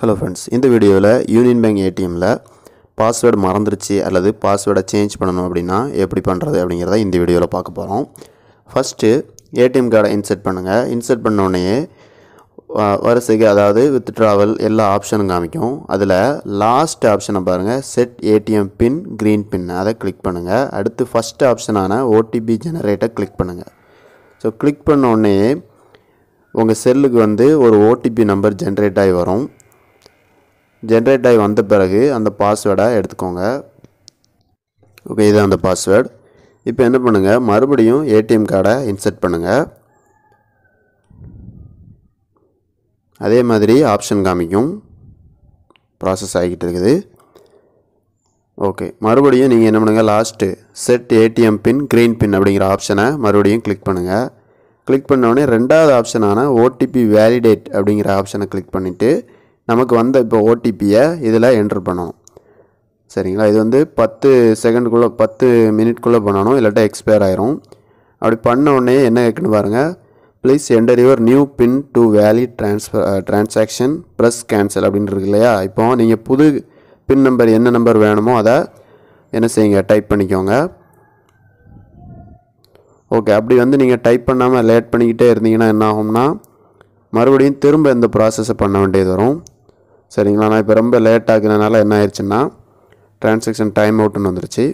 hello friends இந்த வீடியோவில் union bank ஏடிஎம்மில் பாஸ்வேர்டு மறந்துருச்சு அல்லது பாஸ்வேர்டை சேஞ்ச் பண்ணணும் அப்படின்னா எப்படி பண்ணுறது அப்படிங்கிறத இந்த வீடியோவில் பார்க்க போகிறோம் ஃபஸ்ட்டு ஏடிஎம் கார்டை இன்செர்ட் பண்ணுங்கள் இன்சர்ட் பண்ணோடனே வரிசைக்கு அதாவது வித்ட்ராவல் எல்லா ஆப்ஷனும் காமிக்கும் அதில் லாஸ்ட் ஆப்ஷனை பாருங்கள் set ATM pin green pin அதை கிளிக் பண்ணுங்கள் அடுத்து ஃபஸ்ட் ஆப்ஷனான ஓடிபி ஜெனரேட்டை கிளிக் பண்ணுங்கள் ஸோ கிளிக் பண்ணோடனே உங்கள் செல்லுக்கு வந்து ஒரு ஓடிபி நம்பர் ஜென்ரேட் ஆகி வரும் ஜென்ரேட் ஆகி வந்த பிறகு அந்த பாஸ்வேர்டை எடுத்துக்கோங்க ஓகே இது அந்த பாஸ்வேர்டு இப்போ என்ன பண்ணுங்கள் மறுபடியும் ஏடிஎம் கார்டை இன்சர்ட் பண்ணுங்கள் அதே மாதிரி ஆப்ஷன் காமிக்கும் ப்ராசஸ் ஆகிக்கிட்டு இருக்குது ஓகே மறுபடியும் நீங்கள் என்ன பண்ணுங்கள் last set ATM pin green pin அப்படிங்கிற ஆப்ஷனை மறுபடியும் கிளிக் பண்ணுங்கள் கிளிக் பண்ணோடனே ரெண்டாவது ஆப்ஷனான ஓடிபி வேலிடேட் அப்படிங்கிற ஆப்ஷனை கிளிக் பண்ணிவிட்டு நமக்கு வந்த இப்போ ஓடிபியை இதில் என்ட்ரு பண்ணணும் சரிங்களா இது வந்து பத்து செகண்டுக்குள்ளே பத்து மினிட்குள்ளே பண்ணணும் இல்லாட்டா எக்ஸ்பயர் ஆயிரும் அப்படி பண்ண உடனே என்ன கேட்கணும் பாருங்கள் please enter your new pin to valid transfer transaction plus cancel அப்படின்னு இருக்கு இல்லையா இப்போ நீங்கள் புது பின் நம்பர் என்ன நம்பர் வேணுமோ அதை என்ன செய்யுங்க டைப் பண்ணிக்கோங்க ஓகே அப்படி வந்து நீங்கள் டைப் பண்ணாமல் லேட் பண்ணிக்கிட்டே இருந்தீங்கன்னா என்ன ஆகும்னா மறுபடியும் திரும்ப இந்த ப்ராசஸை பண்ண வேண்டியது வரும் சரிங்களா நான் இப்போ ரொம்ப லேட் ஆகினனால என்ன ஆயிடுச்சுன்னா டிரான்சாக்ஷன் டைம் அவுட்னு வந்துருச்சு